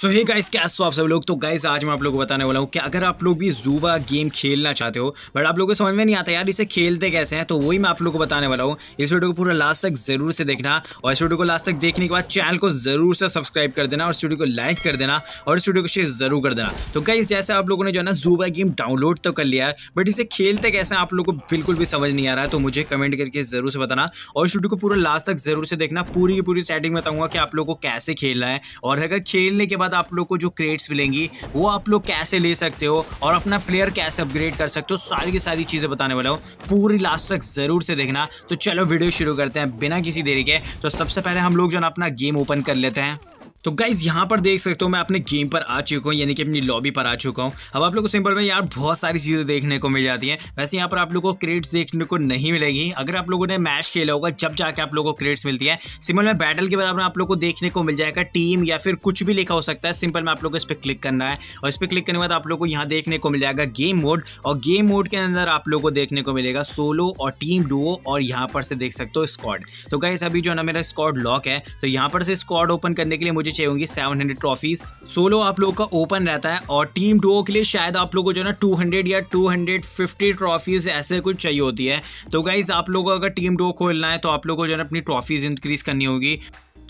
सो hey guys क्या सो आप सब लोग तो गाइस आज मैं आप लोग को बताने वाला हूँ कि अगर आप लोग भी जूबा गेम खेलना चाहते हो बट आप लोगों को समझ में नहीं आता यार इसे खेलते कैसे हैं तो वही मैं आप लोग को बताने वाला हूँ इस वीडियो को पूरा लास्ट तक जरूर से देखना और इस वीडियो को लास्ट तक देखने के बाद चैनल को जरूर से सब्सक्राइब कर देना और इस वीडियो को लाइक कर देना और इस वीडियो को शेयर जरूर कर देना तो गाइस जैसे आप लोगों ने जो है ना जूबा गेम डाउनलोड तो कर लिया है बट इसे खेलते कैसे आप लोग को बिल्कुल भी समझ नहीं आ रहा है तो मुझे कमेंट करके जरूर से बताना और इस वीडियो को पूरा लास्ट तक जरूर से देखना पूरी की पूरी सेटिंग बताऊंगा कि आप लोग को कैसे खेलना है और अगर खेलने के बाद बाद आप लोग को जो क्रेड्स मिलेंगी वो आप लोग कैसे ले सकते हो और अपना प्लेयर कैसे अपग्रेड कर सकते हो सारी की सारी चीज़ें बताने वाला हूँ पूरी लास्ट तक ज़रूर से देखना तो चलो वीडियो शुरू करते हैं बिना किसी देरी के तो सबसे पहले हम लोग जो ना अपना गेम ओपन कर लेते हैं तो गाइज यहाँ पर देख सकते हो मैं अपने गेम पर आ चुका हूँ यानी कि अपनी लॉबी पर आ चुका हूँ अब आप लोग को सिंपल में यहाँ बहुत सारी चीज़ें देखने को मिल जाती हैं वैसे यहाँ पर आप लोग को क्रेड्स देखने को नहीं मिलेगी अगर आप लोगों ने मैच खेला होगा जब जाके आप लोगों को क्रेड्स मिलती है सिंपल में बैटल के बराबर आप लोग को देखने को मिल जाएगा टीम या फिर कुछ भी लिखा हो सकता है सिंपल में आप लोग को इस पर क्लिक करना है और इस पर क्लिक करने के बाद आप लोग को यहाँ देखने को मिल जाएगा गेम मोड और गेम मोड के अंदर आप लोग को देखने को मिलेगा सोलो और टीम डुओ और यहाँ पर से देख सकते हो स्कॉड तो गाइज अभी जो ना मेरा स्कॉड लॉक है तो यहाँ पर से स्कॉड ओपन करने के लिए मुझे मुझे चाहिए होंगी सेवन हंड्रेड ट्रॉफीज सोलो आप लोगों का ओपन रहता है और टीम डो के लिए शायद आप लोगों को जो है ना टू हंड्रेड या टू हंड्रेड फिफ्टी ट्रॉफीज ऐसे कुछ चाहिए होती है तो गाइज आप लोगों को अगर टीम डो खोलना है तो आप लोगों को जो है अपनी ट्रॉफीज इंक्रीज करनी होगी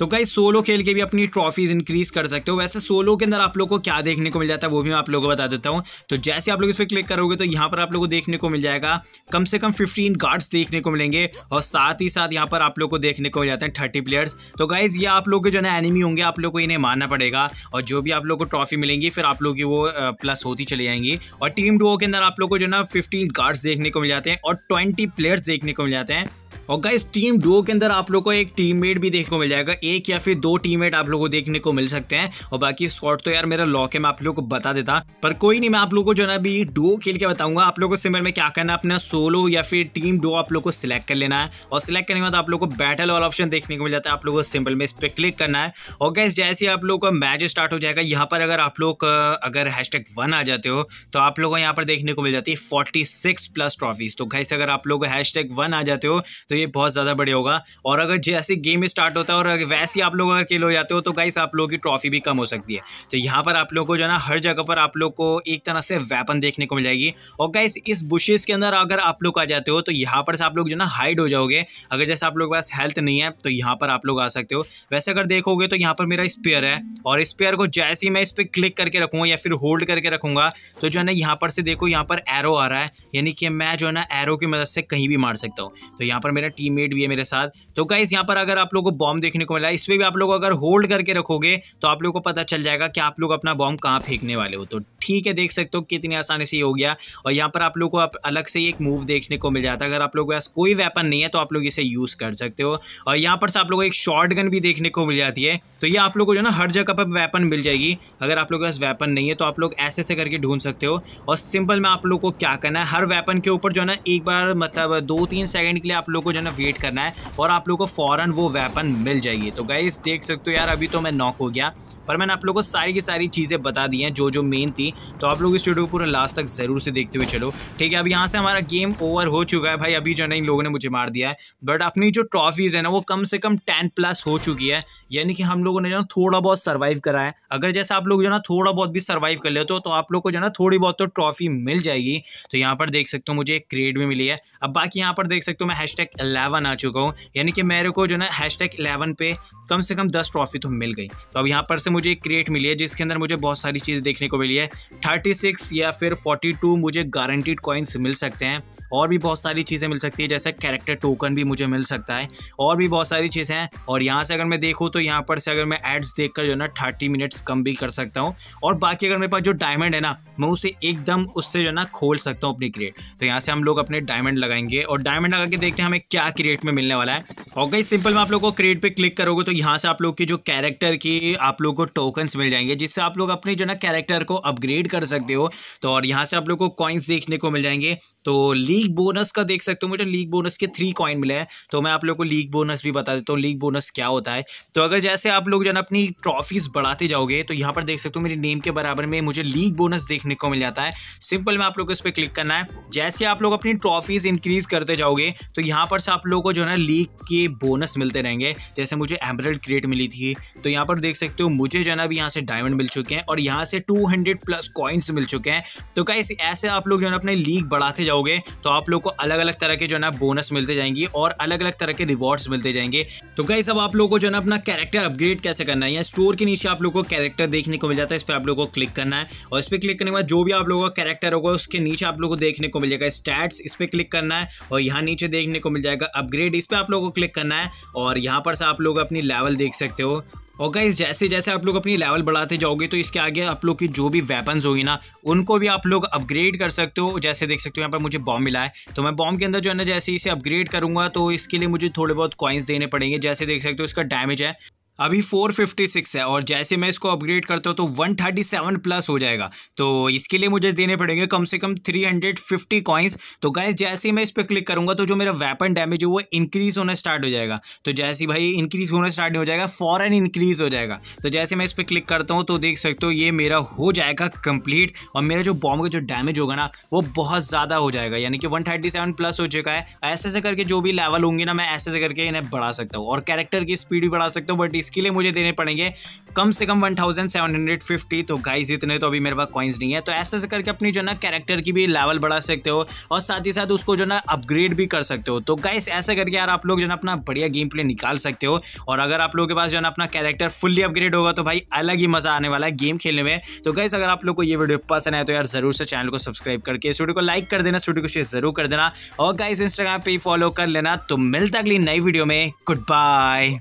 तो कई सोलो खेल के भी अपनी ट्रॉफीज इंक्रीज कर सकते हो वैसे सोलो के अंदर आप लोग को क्या देखने को मिल जाता है वो भी मैं आप लोगों को बता देता हूँ तो जैसे आप लोग इस पर क्लिक करोगे तो यहाँ पर आप लोग को देखने को मिल जाएगा कम से कम फिफ्टीन गार्ड्स देखने को मिलेंगे और साथ ही साथ यहाँ पर आप लोग को देखने को मिल जाते हैं थर्टी प्लेयर्स तो गाइज ये आप लोग के जो ना एनिमी होंगे आप लोग को इन्हें मारना पड़ेगा और जो भी आप लोग को ट्रॉफी मिलेंगी फिर आप लोग की वो प्लस होती चली जाएंगी और टीम डो के अंदर आप लोग को जो ना फिफ्टीन गार्ड्स देखने को मिल जाते हैं और ट्वेंटी प्लेयर्स देखने को मिल जाते हैं और गाइस टीम डो के अंदर आप लोग को एक टीममेट भी देखने को मिल जाएगा एक या फिर दो टीममेट आप लोग को देखने को मिल सकते हैं और बाकी स्कॉट तो यार मेरा लॉक है मैं आप लोग को बता देता पर कोई नहीं मैं आप लोग को जो ना अभी डो खेल के बताऊंगा आप लोग को सिमर में क्या करना है अपना सोलो या फिर टीम डो आप लोग को सिलेक्ट कर लेना है और सिलेक्ट करने के बाद आप लोग को बैटल वाला ऑप्शन देखने को मिल जाता है आप लोग को सिंपल में इस पर क्लिक करना है और गैस जैसे आप लोग का मैच स्टार्ट हो जाएगा यहाँ पर अगर आप लोग अगर हैशटैग वन आ जाते हो तो आप लोगों को यहाँ पर देखने को मिल जाती है फोर्टी सिक्स प्लस ट्रॉफीज तो गैस अगर आप लोग हैशटैग वन आ जाते हो तो ये बहुत ज़्यादा बढ़िया होगा और अगर जैसे गेम स्टार्ट होता है और वैसे ही आप लोग अगर खेल हो जाते हो तो गाइस आप लोगों की ट्रॉफी भी कम हो सकती है तो यहाँ पर आप लोग को जो है ना हर जगह पर आप लोग को एक तरह से वेपन देखने को मिल जाएगी और गाइस इस बुशेज़ के अंदर अगर आप लोग आ जाते हो तो यहाँ पर से आप लोग जो ना हाइड हो जाओगे अगर जैसे आप लोग के पास हेल्थ नहीं है तो यहाँ पर आप लोग आ सकते हो वैसे अगर देखोगे तो यहाँ पर मेरा स्पेयर है और स्पेयर को जैसे ही मैं इस पर क्लिक करके रखूँगा या फिर होल्ड करके रखूँगा तो जो है ना यहाँ पर से देखो यहाँ पर एरो आ रहा है यानी कि मैं जो है ना एरो की मदद से कहीं भी मार सकता हूँ तो यहाँ पर मेरा टीममेट भी है मेरे साथ तो गाइस यहाँ पर अगर आप लोग को बॉम्ब देखने को मिला इस पर भी आप लोग अगर होल्ड करके रखोगे तो आप लोग को पता चल जाएगा कि आप लोग अपना बॉम्ब कहाँ फेंकने वाले हो तो ठीक है देख सकते हो कितनी आसानी से हो गया और यहाँ पर आप लोग को आप अलग से एक मूव देखने को मिल जाता है अगर आप लोग के पास कोई वेपन नहीं है तो आप लोग इसे यूज़ कर सकते हो और यहाँ पर से आप लोग को एक शॉर्ट गन भी देखने को मिल जाती है तो ये आप लोग को जो ना हर जगह पर वेपन मिल जाएगी अगर आप लोग के पास वेपन नहीं है तो आप लोग ऐसे ऐसे करके ढूंढ सकते हो और सिंपल में आप लोग को क्या करना है हर वेपन के ऊपर जो है ना एक बार मतलब दो तीन सेकंड के लिए आप लोग को जो है ना वेट करना है और आप लोगों को फ़ौरन वो वेपन मिल जाएगी तो गाइज देख सकते हो यार अभी तो मैं नॉक हो गया पर मैंने आप लोगों को सारी की सारी चीज़ें बता दी हैं जो जो मेन थी तो आप लोग इस वीडियो को पूरा लास्ट तक ज़रूर से देखते हुए चलो ठीक है अब यहाँ से हमारा गेम ओवर हो चुका है भाई अभी जो है इन लोगों ने मुझे मार दिया है बट अपनी जो ट्रॉफीज़ है ना वो कम से कम टेन प्लस हो चुकी है यानी कि हम लोगों ने जो है थोड़ा बहुत सर्वाइव करा है अगर जैसे आप लोग जो है ना थोड़ा बहुत भी सर्वाइव कर लेते हो तो आप लोग को जो है ना थोड़ी बहुत तो ट्रॉफी मिल जाएगी तो यहाँ पर देख सकते हो मुझे एक क्रेड भी मिली है अब बाकी यहाँ पर देख सकते हो मैं हैश टैग इलेवन आ चुका हूँ यानी कि मेरे को जो ना हैश टैग इलेवन पे कम से कम दस ट्रॉफी तो मिल गई तो अब यहाँ पर से मुझे एक क्रिएट मिली है जिसके अंदर मुझे बहुत सारी चीज़ें देखने को मिली है थर्टी सिक्स या फिर फोर्टी टू मुझे गारंटीड कॉइन्स मिल सकते हैं और भी बहुत सारी चीज़ें मिल सकती है जैसे कैरेक्टर टोकन भी मुझे मिल सकता है और भी बहुत सारी चीज़ें हैं और यहाँ से अगर मैं देखूँ तो यहाँ पर से अगर मैं एड्स देख कर जो ना थर्टी मिनट्स कम भी कर सकता हूँ और बाकी अगर मेरे पास जो डायमंड है ना मैं उसे एकदम उससे जो ना खोल सकता हूँ अपनी क्रिएट तो यहाँ से हम लोग अपने डायमंड लगाएंगे और डायमंड लगा के देखते हैं हमें क्या क्रिएट में मिलने वाला है और गई सिंपल में आप लोग को क्रिएट पे क्लिक करोगे तो यहाँ से आप लोग की जो कैरेक्टर की आप लोग को टोकन्स मिल जाएंगे जिससे आप लोग अपने जो ना कैरेक्टर को अपग्रेड कर सकते हो तो और यहाँ से आप लोग को कॉइन्स देखने को मिल जाएंगे तो लीग बोनस का देख सकते हो मुझे लीग बोनस के थ्री कॉइन मिले हैं तो मैं आप लोग को लीग बोनस भी बता देता हूँ लीग बोनस क्या होता है तो अगर जैसे आप लोग जो ना अपनी ट्रॉफीज़ बढ़ाते जाओगे तो यहाँ पर देख सकते हो मेरे नेम के बराबर में मुझे लीग बोनस देखने को मिल जाता है सिंपल में आप लोग को इस पर क्लिक करना है जैसे आप लोग अपनी ट्रॉफीज़ इंक्रीज़ करते जाओगे तो यहाँ पर से आप लोग को जो है ना लीग के बोनस मिलते रहेंगे जैसे मुझे एमरल्ड क्रिएट मिली थी तो यहाँ पर देख सकते हो मुझे जो है ना अभी यहाँ से डायमंड मिल चुके हैं और यहाँ से टू प्लस कॉइन्स मिल चुके हैं तो क्या ऐसे आप लोग जो है अपने लीग बढ़ाते जाओगे तो आप लोग को अलग अलग तरह के जो है ना बोनस मिलते जाएंगे और अलग अलग तरह के रिवॉर्ड्स मिलते जाएंगे तो कई सब आप लोग को जो है ना अपना कैरेक्टर अपग्रेड कैसे करना है या स्टोर के नीचे आप लोग को कैरेक्टर देखने को मिल जाता है इस पर आप लोग को क्लिक करना है और इस पर क्लिक करने के बाद जो भी आप लोगों का कैरेक्टर होगा उसके नीचे आप लोग को देखने को मिल जाएगा स्टैट्स इस पर क्लिक करना है और यहाँ नीचे देखने को मिल जाएगा अपग्रेड इस पर आप लोग को क्लिक करना है और यहाँ पर से आप लोग अपनी लेवल देख सकते हो और गाइज जैसे जैसे आप लोग अपनी लेवल बढ़ाते जाओगे तो इसके आगे आप लोग की जो भी वेपन्स होगी ना उनको भी आप लोग अपग्रेड कर सकते हो जैसे देख सकते हो यहाँ पर मुझे बॉम्ब मिला है तो मैं बॉम्ब के अंदर जो है ना जैसे इसे अपग्रेड करूँगा तो इसके लिए मुझे थोड़े बहुत कॉइन्स देने पड़ेंगे जैसे देख सकते हो इसका डैमेज है अभी 456 है और जैसे मैं इसको अपग्रेड करता हूँ तो 137 प्लस हो जाएगा तो इसके लिए मुझे देने पड़ेंगे कम से कम 350 कॉइन्स तो गाइस जैसे ही मैं इस पर क्लिक करूँगा तो जो मेरा वेपन डैमेज है वो इंक्रीज होना स्टार्ट हो जाएगा तो जैसे भाई इंक्रीज होना स्टार्ट हो जाएगा फ़ौरन इंक्रीज हो जाएगा तो जैसे मैं इस पर क्लिक करता हूँ तो देख सकते हो ये मेरा हो जाएगा कंप्लीट और मेरा जो बॉम्ब का जो डैमेज होगा ना वो बहुत ज़्यादा हो जाएगा यानी कि वन प्लस हो चुका है ऐसे ऐसे करके जो भी लेवल होंगे ना मैं ऐसे से करके इन्हें बढ़ा सकता हूँ और कैरेक्टर की स्पीड भी बढ़ा सकता हूँ बट इस इसके लिए मुझे देने पड़ेंगे कम से कम 1750 तो गाइस इतने तो अभी मेरे पास कॉइन्स नहीं है तो ऐसे से करके अपनी जो ना कैरेक्टर की भी लेवल बढ़ा सकते हो और साथ ही साथ उसको जो ना अपग्रेड भी कर सकते हो तो गाइस ऐसे करके यार आप लोग जो ना अपना बढ़िया गेम प्ले निकाल सकते हो और अगर आप लोगों के पास जो ना अपना कैरेक्टर फुल्ली अपग्रेड होगा तो भाई अलग ही मजा आने वाला है गेम खेलने में तो गाइस अगर आप लोग को ये वीडियो पसंद है तो यार जरूर से चैनल को सब्सक्राइब करके इस वीडियो को लाइक कर देना इस वीडियो को शेयर जरूर कर देना और गाइस इंस्टाग्राम पे फॉलो कर लेना तो मिलता अगली नई वीडियो में गुड बाय